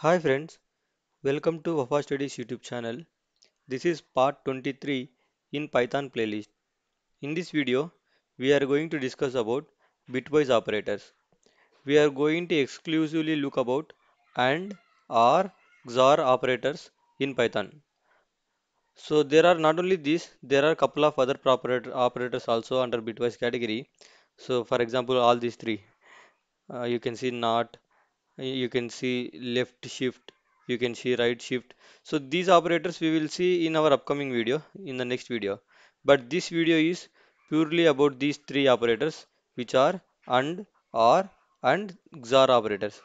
Hi friends, welcome to Wafa Studies YouTube channel. This is part 23 in Python playlist. In this video, we are going to discuss about bitwise operators. We are going to exclusively look about AND, OR, XOR operators in Python. So there are not only these, there are couple of other operators also under bitwise category. So for example, all these three. Uh, you can see NOT, you can see left shift you can see right shift so these operators we will see in our upcoming video in the next video but this video is purely about these three operators which are and or and xor operators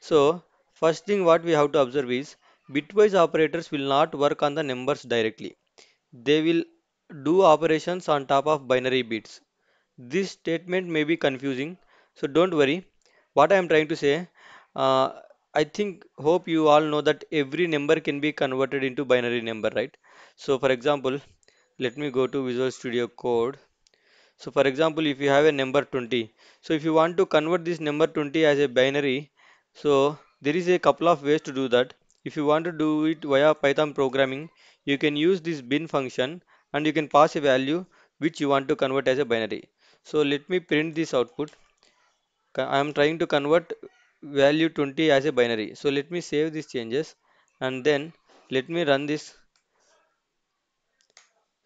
so first thing what we have to observe is bitwise operators will not work on the numbers directly they will do operations on top of binary bits this statement may be confusing so don't worry what i am trying to say uh, i think hope you all know that every number can be converted into binary number right so for example let me go to visual studio code so for example if you have a number 20 so if you want to convert this number 20 as a binary so there is a couple of ways to do that if you want to do it via python programming you can use this bin function and you can pass a value which you want to convert as a binary so let me print this output i am trying to convert value 20 as a binary so let me save these changes and then let me run this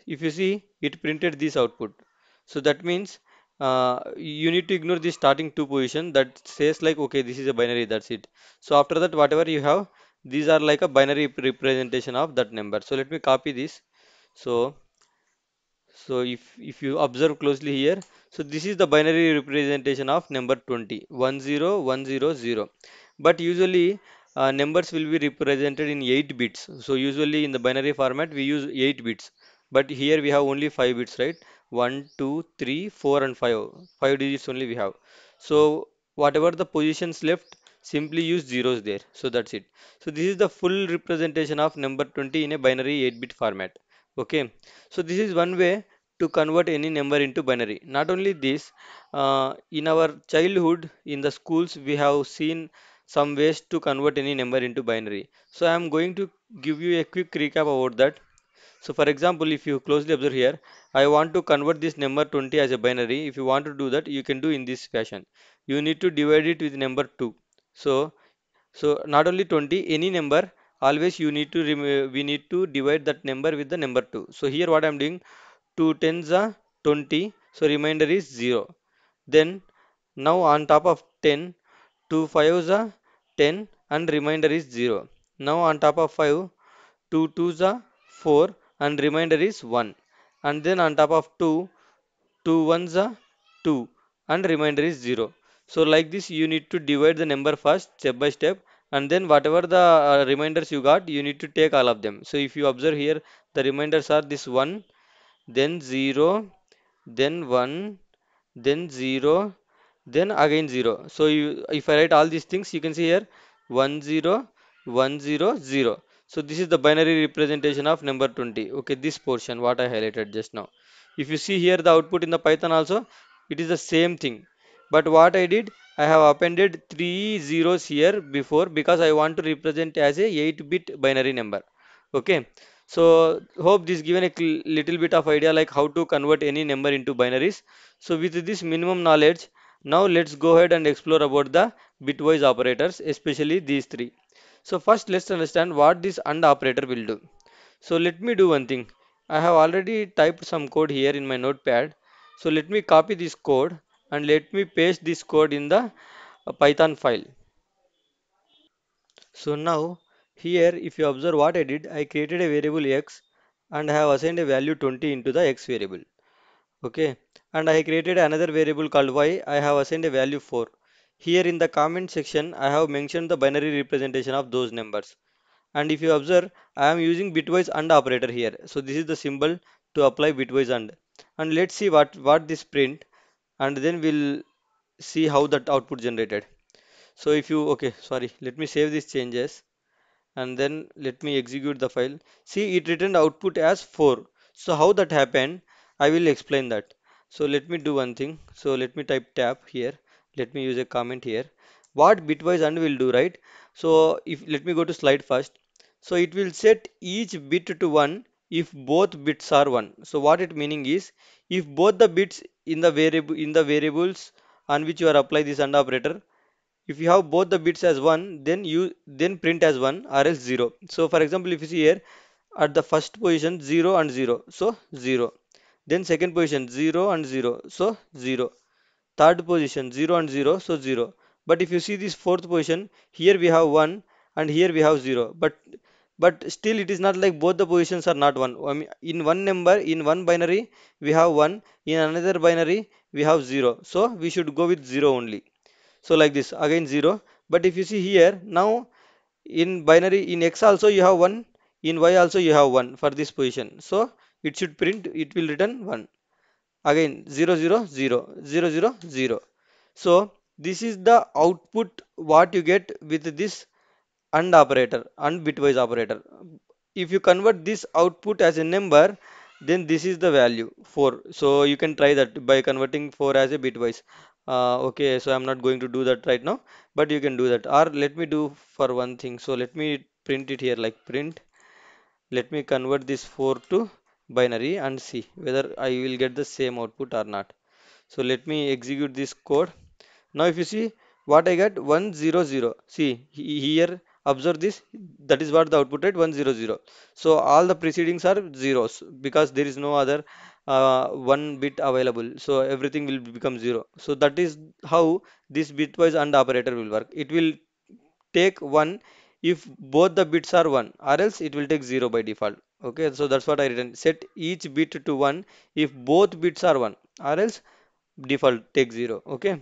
if you see it printed this output so that means uh, you need to ignore the starting two position that says like okay this is a binary that's it so after that whatever you have these are like a binary representation of that number so let me copy this so so if if you observe closely here so this is the binary representation of number 20 10100 but usually uh, numbers will be represented in 8 bits so usually in the binary format we use 8 bits but here we have only 5 bits right 1 2 3 4 and 5 5 digits only we have so whatever the positions left simply use zeros there so that's it so this is the full representation of number 20 in a binary 8 bit format okay so this is one way to convert any number into binary not only this uh, in our childhood in the schools we have seen some ways to convert any number into binary so i am going to give you a quick recap about that so for example if you closely observe here i want to convert this number 20 as a binary if you want to do that you can do in this fashion you need to divide it with number 2 so so not only 20 any number always you need to we need to divide that number with the number 2 so here what i'm doing 2 tens are 20 so remainder is 0 then now on top of 10 2 fives are 10 and remainder is 0 now on top of 5 2 twos are 4 and remainder is 1 and then on top of 2 2 ones are 2 and remainder is 0 so like this you need to divide the number first step by step and then whatever the uh, reminders you got you need to take all of them so if you observe here the reminders are this 1 then 0 then 1 then 0 then again 0 so you if I write all these things you can see here 1 0 1 0 0 so this is the binary representation of number 20 okay this portion what I highlighted just now if you see here the output in the Python also it is the same thing but what I did I have appended three zeros here before because I want to represent as a 8 bit binary number okay so hope this given a little bit of idea like how to convert any number into binaries so with this minimum knowledge now let's go ahead and explore about the bitwise operators especially these three so first let's understand what this AND operator will do so let me do one thing I have already typed some code here in my notepad so let me copy this code and let me paste this code in the uh, python file so now here if you observe what I did I created a variable x and I have assigned a value 20 into the x variable okay and I created another variable called y I have assigned a value 4 here in the comment section I have mentioned the binary representation of those numbers and if you observe I am using bitwise and operator here so this is the symbol to apply bitwise and and let's see what what this print and then we'll see how that output generated so if you okay sorry let me save these changes and then let me execute the file see it returned output as 4 so how that happened I will explain that so let me do one thing so let me type tab here let me use a comment here what bitwise and will do right so if let me go to slide first so it will set each bit to 1 if both bits are 1 so what it meaning is if both the bits in the variable in the variables on which you are apply this and operator if you have both the bits as 1 then you then print as 1 or else 0 so for example if you see here at the first position 0 and 0 so 0 then second position 0 and 0 so 0 third position 0 and 0 so 0 but if you see this fourth position here we have 1 and here we have 0 but but still it is not like both the positions are not one I mean, in one number in one binary we have one in another binary we have zero so we should go with zero only so like this again zero but if you see here now in binary in x also you have one in y also you have one for this position so it should print it will return one again zero zero zero zero zero zero. so this is the output what you get with this AND operator AND bitwise operator if you convert this output as a number then this is the value 4 so you can try that by converting 4 as a bitwise uh, okay so I'm not going to do that right now but you can do that or let me do for one thing so let me print it here like print let me convert this 4 to binary and see whether I will get the same output or not so let me execute this code now if you see what I get 100 see here observe this that is what the output rate 100 so all the precedings are zeros because there is no other uh, one bit available so everything will become zero so that is how this bitwise and operator will work it will take one if both the bits are one or else it will take zero by default okay so that's what i written set each bit to one if both bits are one or else default take zero okay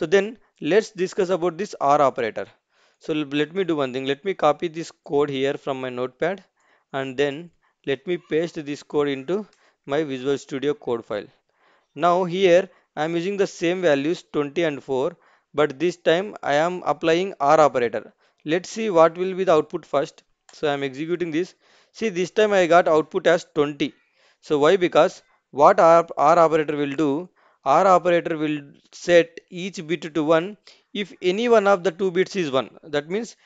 so then let's discuss about this R operator so let me do one thing let me copy this code here from my notepad and then let me paste this code into my visual studio code file now here i am using the same values 20 and 4 but this time i am applying r operator let's see what will be the output first so i am executing this see this time i got output as 20 so why because what r, r operator will do r operator will set each bit to 1 if any one of the two bits is 1 that means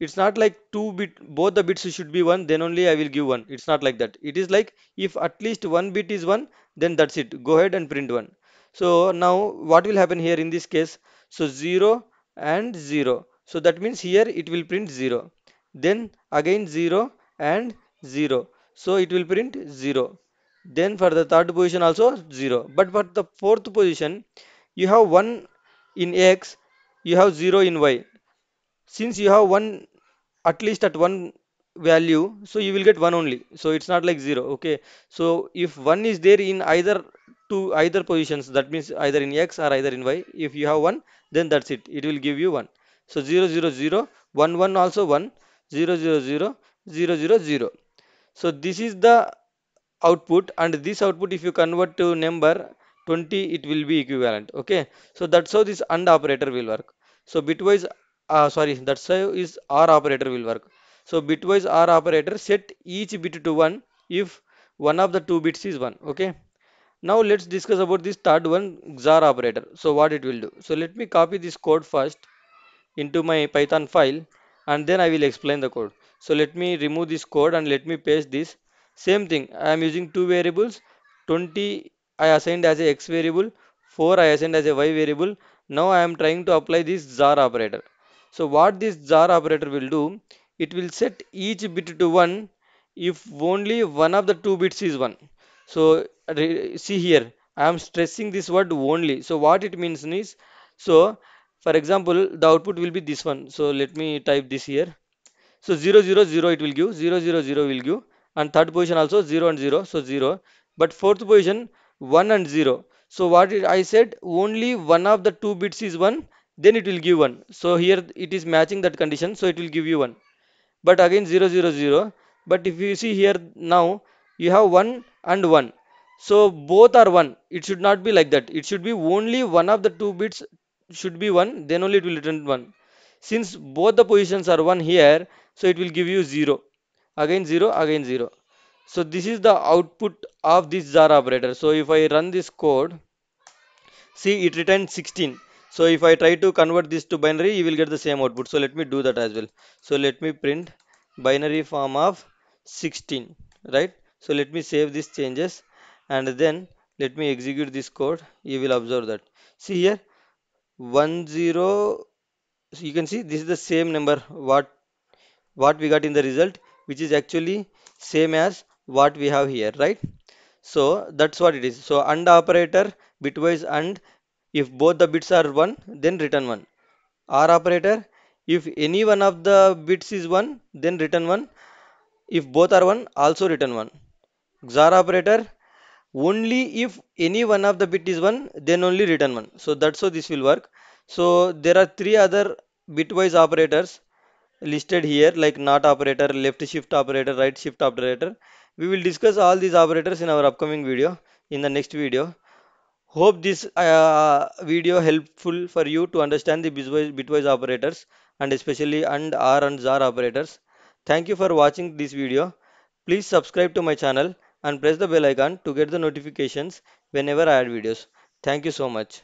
it's not like two bit both the bits should be 1 then only I will give 1 it's not like that it is like if at least one bit is 1 then that's it go ahead and print 1 so now what will happen here in this case so 0 and 0 so that means here it will print 0 then again 0 and 0 so it will print 0 then for the third position also 0 but for the fourth position you have 1 in x you have 0 in y since you have one at least at one value so you will get one only so it's not like zero okay so if one is there in either two either positions that means either in x or either in y if you have one then that's it it will give you one so 0 0 0 1 1 also 1 0 0 0 0 0 0 so this is the output and this output if you convert to number 20 it will be equivalent okay so that's how this and operator will work so bitwise uh, sorry that's how is R operator will work so bitwise R operator set each bit to 1 if one of the two bits is 1 okay now let's discuss about this third one XOR operator so what it will do so let me copy this code first into my python file and then I will explain the code so let me remove this code and let me paste this same thing I am using two variables 20 I assigned as a x variable 4 I assigned as a y variable now I am trying to apply this jar operator so what this jar operator will do it will set each bit to 1 if only one of the two bits is 1 so see here I am stressing this word only so what it means is so for example the output will be this one so let me type this here so 0 0 0 it will give 0 0 0 will give and third position also 0 and 0 so 0 but fourth position 1 and 0 so what I said only one of the two bits is 1 then it will give 1 so here it is matching that condition so it will give you 1 but again 0 0 0 but if you see here now you have 1 and 1 so both are 1 it should not be like that it should be only one of the two bits should be 1 then only it will return 1 since both the positions are 1 here so it will give you 0 again 0 again 0 so this is the output of this jar operator so if i run this code see it returns 16 so if i try to convert this to binary you will get the same output so let me do that as well so let me print binary form of 16 right so let me save these changes and then let me execute this code you will observe that see here 10 so you can see this is the same number what what we got in the result which is actually same as what we have here right so that's what it is so and operator bitwise and if both the bits are 1 then return 1 or operator if any one of the bits is 1 then return 1 if both are 1 also return 1 XOR operator only if any one of the bit is 1 then only return 1 so that's how this will work so there are three other bitwise operators listed here like not operator left shift operator right shift operator we will discuss all these operators in our upcoming video in the next video. Hope this uh, video helpful for you to understand the bitwise, operators and especially AND, OR and ZAR operators. Thank you for watching this video. Please subscribe to my channel and press the bell icon to get the notifications whenever I add videos. Thank you so much.